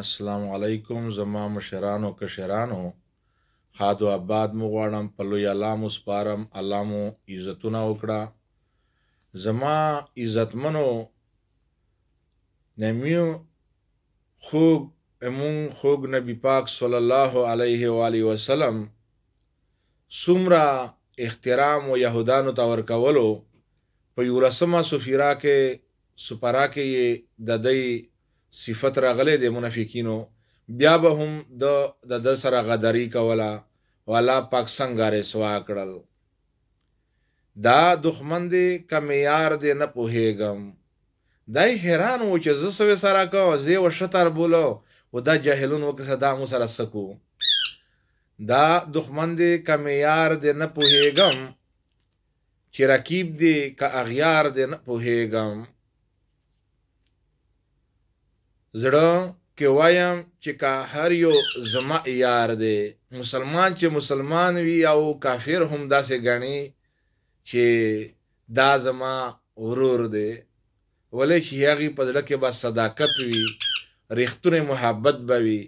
السلام علیکم زما مشرانو کشرانو خاد و آباد مو غواړم په لوی الله مو سپارم الله مو عزتونه وکړه زما عزتمنو نمیو خوږ امون خوږ نبی پاک صلی الله علیه و علیه وسلم سمرا احترام و یهودانو ته ورکولو په یورسمه سفیرا کې سپرا کې د دې صفت راغله د منافقینو بیا به هم د د د سره غدری کولا والا پاک څنګه رسوا کړل دا دښمن دې کمیار دې نه پوهېګم دای حیران و چې زه سوي سره کو زه و شتر بولو و دا جاهلون وکړه دا مو سره سکو دا دښمن دې کمیار دې نه پوهېګم چې رقیب دې کا اغیار دې نه پوهېګم زړه کې وایم چې کا هر یو زما یار دی مسلمان چې مسلمان وي او کافر هم داسې غني چې دا زما ورور دی ولې چې هغه په زړه کې با صداقت وي رښتونه محبت به وي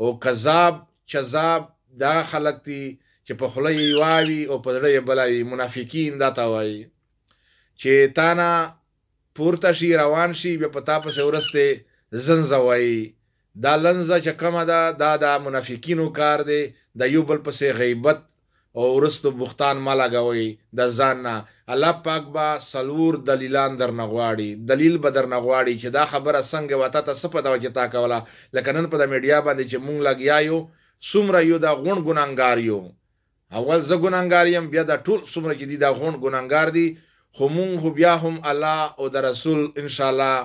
او کذاب چذاب دا خلک دي چې په خوله یې واوي او په زړه یې بلاوي منافقین دا تا وایي چې تانا پورته شي روان شي بیا پتا پسې ورسته زنځوي دا لنزه چې کومه ده دا د منافقینو کار دی د یو بل پسې غیبت او ورستو بوختان ما لګوي د ځان نه الله پاک با سلور دلیلان در نغواړي دلیل به در نغواړي چې دا خبره څنګه وته ته سپه دا چې تا کوله لکه نن په د میډیا باندې چې مونږ لګیا یو څومره یو دا غون ګناګار یو اول زه ګناګار یم بیا دا ټول څومره چې دی دا غون ګناګار دی خو مونږ بیا هم الله او د رسول ان شاء الله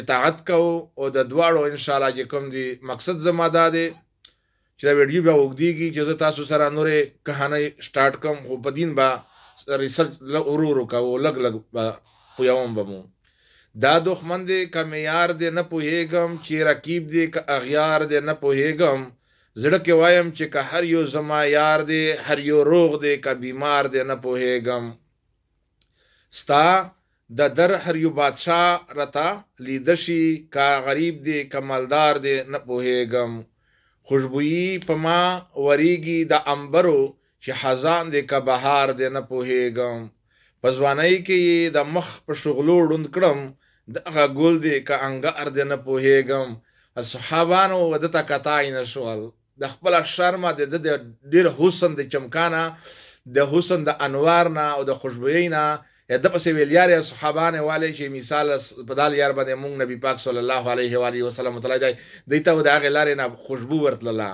اطاعت کوو او د دواړو ان شاء الله چې کوم دی مقصد زما دا دی چې دا ویډیو بیا وګدیږي چې زه تاسو سره نورې کہانی سٹارټ کوم خو په دین با ریسرچ ورو ورو کوو لګ لګ خو یوم بمو دا دښمن دی ک معیار دی نه پوهېږم چې رقیب دی ک اغیار دی نه پوهېږم زړه کې وایم چې که هر یو زما یار دی هر یو روغ دی که بیمار دی نه پوهېږم ستا د در هر یو بادشاه رتا لیدشي کا غریب دی کا مالدار دی نه پوهېږم خوشبويي په ما وریږي د انبرو چې خزان دی کا بهار دی نه پوهېږم په ځوانۍ کې د مخ په شغلو ړوند کړم دغه ګول دی کا انګار دی نه پوهېږم صحابانو ودته کتای نشول د خپل شرم د ډیر حسن د چمکانه د حسن د انوار نه او د خوشبویی نه د پسې ویل یار صحابانه والے چې مثال په دال یار باندې مونږ نبی پاک صلی الله علیه و علیه وسلم تعالی دی دیته و دغه لارې نه خوشبو ورتله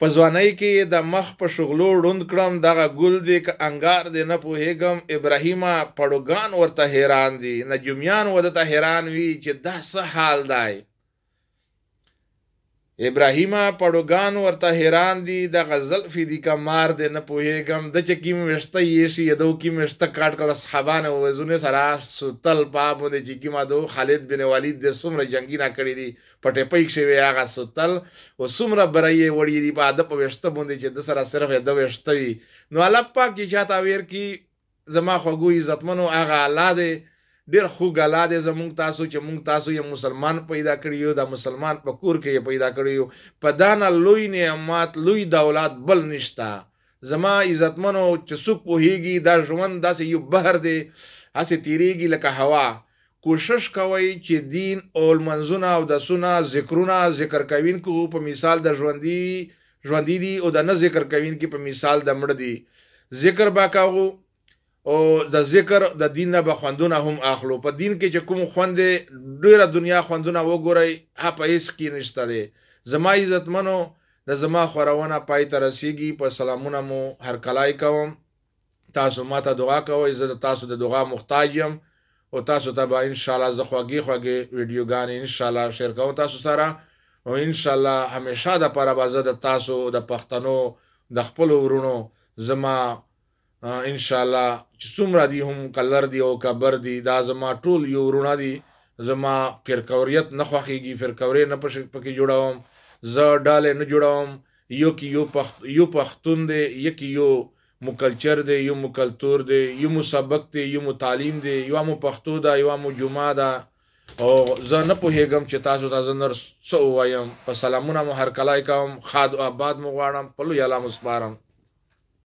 په ځوانۍ کې د مخ په شغلو روند کړم دغه ګل دې ک انګار دې نه پوهېګم ابراهیمه پړوغان ورته حیران دي نجومیان ودته حیران وی چې دا څه حال دی ابراهیم پړوګان ورته حیران دي د غزل فی دی کمار دی نه پوهېږم د چکیم وشته یې شي یدو کې مشته کاټ کله صحابانه وزونه سره سوتل پابو د چکیم دو خالد بن ولید د سمره جنگی نه کړی دي پټې پېک شوی هغه سوتل او سمره برایې وړي دي په ادب وشته باندې چې د سره صرف د وشته وي نو الله پاک چې چاته ویر کی زما خوګو عزتمنو هغه الله دی ډیر خو غلا دي زموږ تاسو چې موږ تاسو یو مسلمان پیدا کړیو دا مسلمان په کور کې پیدا کړیو په دانا لوی نعمت لوی دولت بل نشتا زما عزتمنو چې سو پوهیږي دا ژوند داسې یو بهر دی هسه تیریږي لکه هوا کوشش کوي چې دین او منځونه او د سنا ذکرونه ذکر کوین کو په مثال د ژوندۍ ژوندۍ دي او د نه ذکر کوین کې په مثال د مړ دي ذکر با کاغو او د ذکر د دین نه بخوندونه هم اخلو په دین کې چې کوم خوند ډیره دنیا خوندونه وګورئ ها په هیڅ کې نشته دی زما عزتمنو د زما خورونه پای ته رسیږي په سلامونه مو هر کلای کوم تاسو ماته دعا کوئ زه تاسو د دعا محتاج یم او تاسو ته به ان شاء الله زه خوږی خوږی ویډیوګان ان شاء الله شیر کوم تاسو سره او ان شاء الله همیشه د پرابازه د تاسو د پښتنو د خپل ورونو زما ان شاء الله چې څومره دي هم کلر دي او کبر دي دا زما ټول یو رونه دي زما فرکوریت نه خوخيږي فرکوري نه پکې جوړوم ز ډاله نه جوړوم یو کې یو پخت یو پختون دی یو کې یو مکلچر دی یو مکلتور دی یو مسبق دی یو متعلیم دی یو مو پښتو دا یو مو جمعه دا او زه نه پوهیږم چې تاسو تاسو نر څو وایم په سلامونه مو هر کلای کوم خاد آباد مو غواړم په لوی الله مسبارم